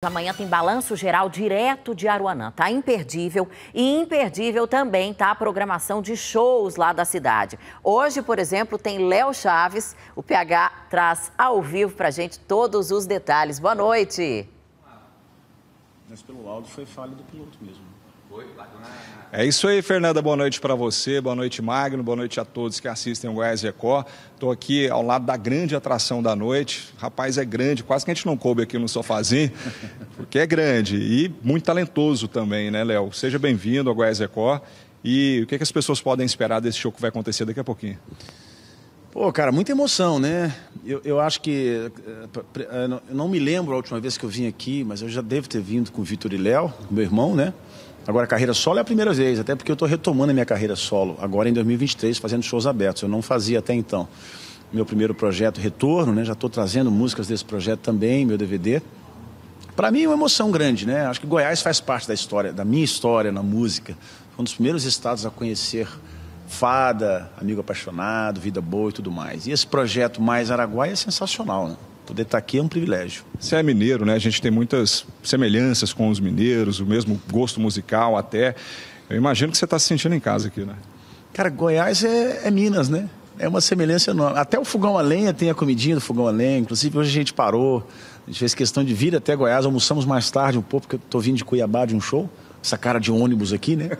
Amanhã tem balanço geral direto de Aruanã. Tá imperdível e imperdível também tá a programação de shows lá da cidade. Hoje, por exemplo, tem Léo Chaves. O PH traz ao vivo pra gente todos os detalhes. Boa noite. Mas pelo áudio foi falha do piloto mesmo. É isso aí, Fernanda. Boa noite para você, boa noite, Magno, boa noite a todos que assistem o Goiás Record. Estou aqui ao lado da grande atração da noite. rapaz é grande, quase que a gente não coube aqui no sofazinho, porque é grande e muito talentoso também, né, Léo? Seja bem-vindo ao Goiás Record. E o que, é que as pessoas podem esperar desse show que vai acontecer daqui a pouquinho? Pô, cara, muita emoção, né? Eu, eu acho que. Eh, eu não me lembro a última vez que eu vim aqui, mas eu já devo ter vindo com o Vitor e Léo, meu irmão, né? Agora, carreira solo é a primeira vez, até porque eu estou retomando a minha carreira solo, agora em 2023, fazendo shows abertos. Eu não fazia até então. Meu primeiro projeto, Retorno, né? já estou trazendo músicas desse projeto também, meu DVD. Para mim é uma emoção grande, né? Acho que Goiás faz parte da história, da minha história na música. Foi um dos primeiros estados a conhecer Fada, Amigo Apaixonado, Vida Boa e tudo mais. E esse projeto Mais Araguaia é sensacional, né? Poder estar tá aqui é um privilégio. Você é mineiro, né? A gente tem muitas semelhanças com os mineiros, o mesmo gosto musical até. Eu imagino que você está se sentindo em casa aqui, né? Cara, Goiás é, é Minas, né? é uma semelhança enorme. Até o fogão a lenha tem a comidinha do fogão a lenha. Inclusive, hoje a gente parou, a gente fez questão de vir até Goiás, almoçamos mais tarde um pouco, porque eu estou vindo de Cuiabá de um show essa cara de ônibus aqui, né?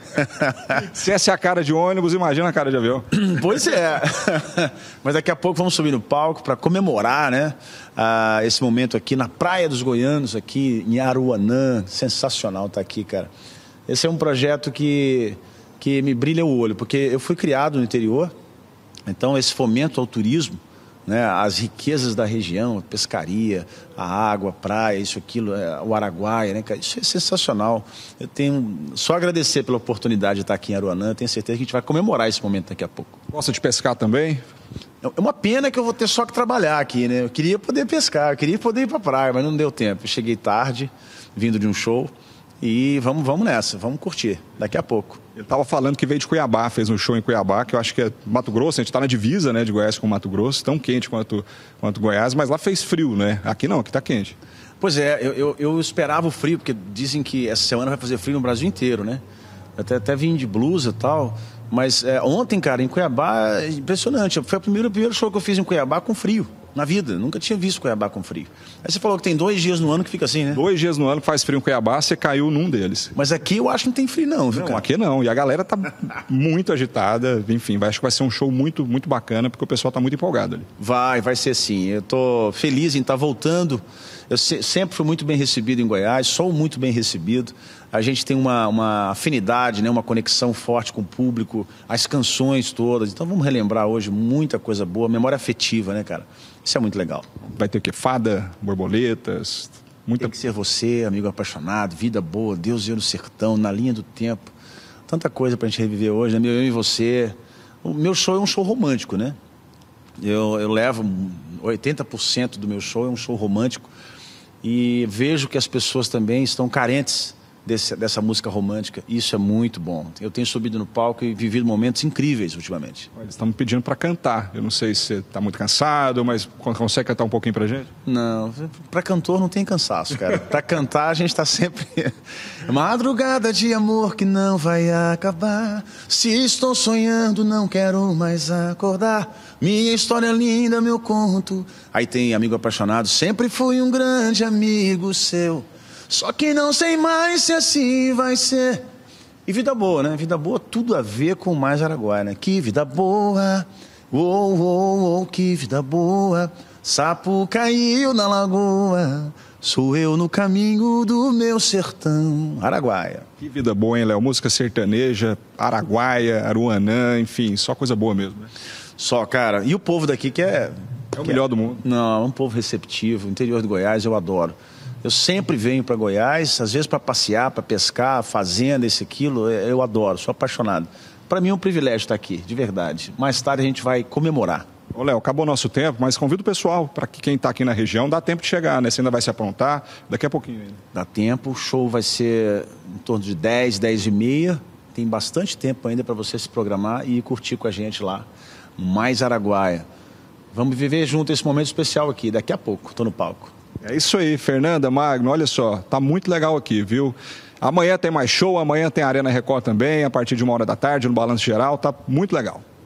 Se essa é a cara de ônibus, imagina a cara de avião. pois é. Mas daqui a pouco vamos subir no palco para comemorar, né? Ah, esse momento aqui na Praia dos Goianos, aqui em Aruanã. Sensacional estar tá aqui, cara. Esse é um projeto que, que me brilha o olho, porque eu fui criado no interior, então esse fomento ao turismo né, as riquezas da região, pescaria, a água, praia, isso, aquilo, é, o Araguaia, né, isso é sensacional. Eu tenho só agradecer pela oportunidade de estar aqui em Aruanã, tenho certeza que a gente vai comemorar esse momento daqui a pouco. Gosta de pescar também? É, é uma pena que eu vou ter só que trabalhar aqui, né? Eu queria poder pescar, eu queria poder ir para praia, mas não deu tempo. Eu cheguei tarde, vindo de um show. E vamos, vamos nessa, vamos curtir, daqui a pouco. Ele estava falando que veio de Cuiabá, fez um show em Cuiabá, que eu acho que é Mato Grosso, a gente está na divisa né, de Goiás com Mato Grosso, tão quente quanto, quanto Goiás, mas lá fez frio, né? Aqui não, aqui está quente. Pois é, eu, eu, eu, esperava o frio, porque dizem que essa semana vai fazer frio no Brasil inteiro, né? Até, até vim de blusa e tal, mas é, ontem, cara, em Cuiabá, é impressionante. Foi o primeiro, o primeiro show que eu fiz em Cuiabá com frio na vida. Nunca tinha visto Cuiabá com frio. Aí você falou que tem dois dias no ano que fica assim, né? Dois dias no ano que faz frio em Cuiabá, você caiu num deles. Mas aqui eu acho que não tem frio, não, viu? Não, cara? aqui não. E a galera tá muito agitada. Enfim, acho que vai ser um show muito, muito bacana, porque o pessoal tá muito empolgado ali. Vai, vai ser sim. Eu tô feliz em estar tá voltando. Eu se, sempre fui muito bem recebido em Goiás, sou muito bem recebido. A gente tem uma, uma afinidade, né, uma conexão forte com o público, as canções todas. Então vamos relembrar hoje muita coisa boa, memória afetiva, né, cara? Isso é muito legal. Vai ter o quê? Fada, borboletas, muita... Tem que ser você, amigo apaixonado, vida boa, Deus e eu no sertão, na linha do tempo. Tanta coisa pra gente reviver hoje, né? Meu, eu e você. O meu show é um show romântico, né? Eu, eu levo 80% do meu show é um show romântico e vejo que as pessoas também estão carentes desse, dessa música romântica. Isso é muito bom. Eu tenho subido no palco e vivido momentos incríveis ultimamente. Eles estão me pedindo para cantar. Eu não sei se você está muito cansado, mas consegue cantar um pouquinho para gente? Não, para cantor não tem cansaço, cara. para cantar a gente está sempre. Madrugada de amor que não vai acabar. Se estou sonhando, não quero mais acordar. Minha história é linda, meu conto. Aí tem amigo apaixonado. Sempre fui um grande amigo seu. Só que não sei mais se assim vai ser. E vida boa, né? Vida boa, tudo a ver com mais Araguaia, né? Que vida boa, uou, uou, uou, que vida boa. Sapo caiu na lagoa, sou eu no caminho do meu sertão. Araguaia. Que vida boa, hein, Léo? Música sertaneja, Araguaia, Aruanã, enfim, só coisa boa mesmo, né? Só, cara. E o povo daqui que é. É o melhor é... do mundo. Não, é um povo receptivo. O interior do Goiás eu adoro. Eu sempre venho para Goiás, às vezes para passear, para pescar, fazenda, esse aquilo. É, eu adoro, sou apaixonado. Para mim é um privilégio estar aqui, de verdade. Mais tarde a gente vai comemorar. Ô, Léo, acabou nosso tempo, mas convido o pessoal para que quem está aqui na região, dá tempo de chegar, né? Você ainda vai se aprontar daqui a pouquinho. Ainda. Dá tempo, o show vai ser em torno de 10, 10 e meia. Tem bastante tempo ainda para você se programar e curtir com a gente lá. Mais Araguaia. Vamos viver junto esse momento especial aqui, daqui a pouco, estou no palco. É isso aí, Fernanda, Magno, olha só, tá muito legal aqui, viu? Amanhã tem mais show, amanhã tem Arena Record também, a partir de uma hora da tarde, no Balanço Geral, tá muito legal.